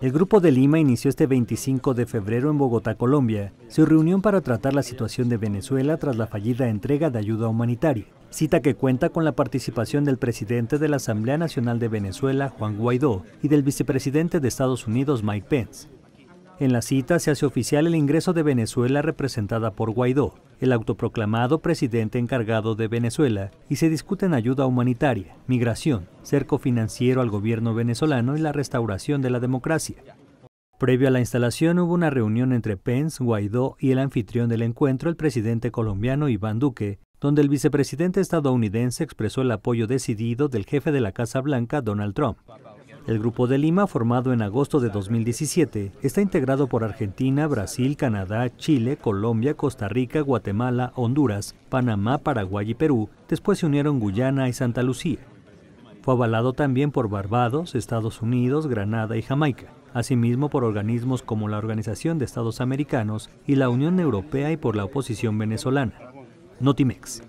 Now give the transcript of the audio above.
El Grupo de Lima inició este 25 de febrero en Bogotá, Colombia, su reunión para tratar la situación de Venezuela tras la fallida entrega de ayuda humanitaria, cita que cuenta con la participación del presidente de la Asamblea Nacional de Venezuela, Juan Guaidó, y del vicepresidente de Estados Unidos, Mike Pence. En la cita se hace oficial el ingreso de Venezuela representada por Guaidó, el autoproclamado presidente encargado de Venezuela, y se discuten ayuda humanitaria, migración, cerco financiero al gobierno venezolano y la restauración de la democracia. Previo a la instalación hubo una reunión entre Pence, Guaidó y el anfitrión del encuentro, el presidente colombiano Iván Duque, donde el vicepresidente estadounidense expresó el apoyo decidido del jefe de la Casa Blanca, Donald Trump. El Grupo de Lima, formado en agosto de 2017, está integrado por Argentina, Brasil, Canadá, Chile, Colombia, Costa Rica, Guatemala, Honduras, Panamá, Paraguay y Perú. Después se unieron Guyana y Santa Lucía. Fue avalado también por Barbados, Estados Unidos, Granada y Jamaica. Asimismo por organismos como la Organización de Estados Americanos y la Unión Europea y por la oposición venezolana. Notimex.